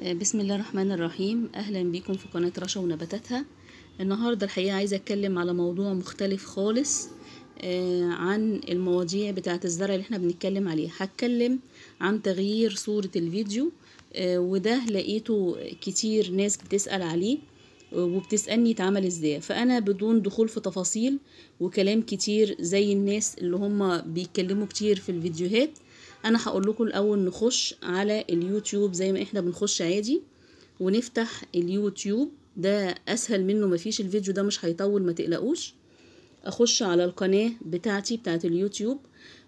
آه، بسم الله الرحمن الرحيم اهلا بيكم في قناه رشا ونباتاتها النهارده الحقيقه عايزه اتكلم على موضوع مختلف خالص آه، عن المواضيع بتاعه الزرع اللي احنا بنتكلم عليه هتكلم عن تغيير صوره الفيديو آه، وده لقيته كتير ناس بتسال عليه وبتسألني اتعمل ازاي فأنا بدون دخول في تفاصيل وكلام كتير زي الناس اللي هم بيتكلموا كتير في الفيديوهات انا هقول لكم الاول نخش على اليوتيوب زي ما احنا بنخش عادي ونفتح اليوتيوب ده اسهل منه مفيش الفيديو ده مش هيطول ما تقلقوش اخش على القناة بتاعتي بتاعت اليوتيوب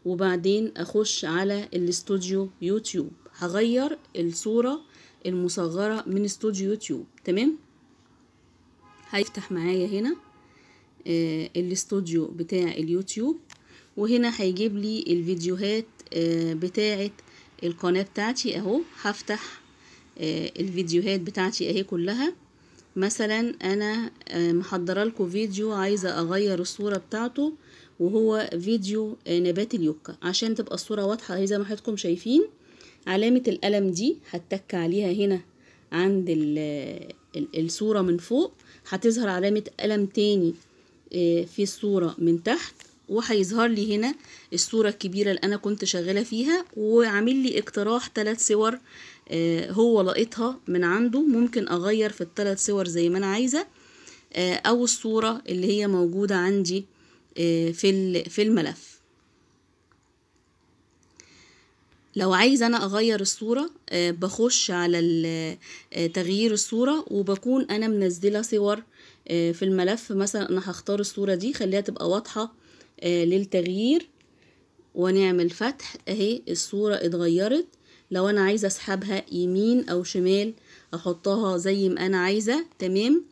وبعدين اخش على الاستوديو يوتيوب هغير الصورة المصغرة من استوديو يوتيوب تمام هيفتح معايا هنا آه، الاستوديو بتاع اليوتيوب وهنا هيجيب لي الفيديوهات بتاعه القناه بتاعتي اهو هفتح آه، الفيديوهات بتاعتي اهي كلها مثلا انا آه، محضره لكم فيديو عايزه اغير الصوره بتاعته وهو فيديو آه، نبات اليوكا عشان تبقى الصوره واضحه اهي زي ما حضراتكم شايفين علامه القلم دي هتك عليها هنا عند الصوره من فوق هتظهر علامه قلم تاني في الصوره من تحت وهيظهر لي هنا الصورة الكبيرة اللي أنا كنت شغالة فيها وعمل لي اقتراح ثلاث صور آه، هو لقيتها من عنده ممكن أغير في الثلاث صور زي ما أنا عايزة آه، أو الصورة اللي هي موجودة عندي آه، في في الملف لو عايز انا اغير الصورة بخش على تغيير الصورة وبكون انا منزلة صور في الملف مثلا انا هختار الصورة دي خليها تبقى واضحة آه، للتغيير ونعمل فتح اهي الصورة اتغيرت لو انا عايزة اسحبها يمين او شمال احطها زي ما انا عايزة تمام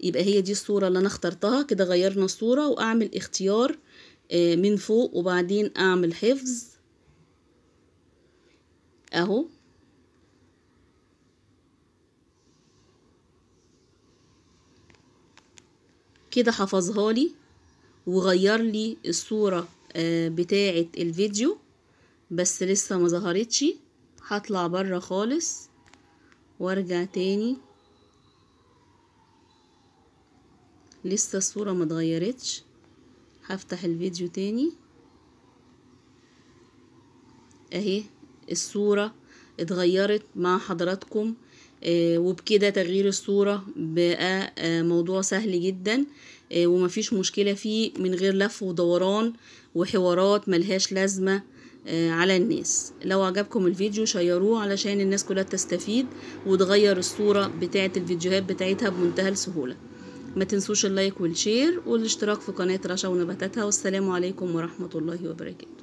يبقى هي دي الصورة اللي انا اخترتها كده غيرنا الصورة واعمل اختيار آه، من فوق وبعدين اعمل حفظ اهو كده حفظها لي وغير لي الصورة آه، بتاعة الفيديو بس لسه ما ظهرتش هطلع بره خالص وارجع تاني لسه الصورة ما اتغيرتش هفتح الفيديو تاني اهي الصورة اتغيرت مع حضراتكم آه، وبكده تغيير الصورة بقى آه، موضوع سهل جدا آه، ومفيش مشكلة فيه من غير لف ودوران وحوارات ملهاش لازمة على الناس لو عجبكم الفيديو شيروه علشان الناس كلها تستفيد وتغير الصورة بتاعة الفيديوهات بتاعتها بمنتهى السهولة ما تنسوش اللايك والشير والاشتراك في قناة رشا ونباتاتها والسلام عليكم ورحمة الله وبركاته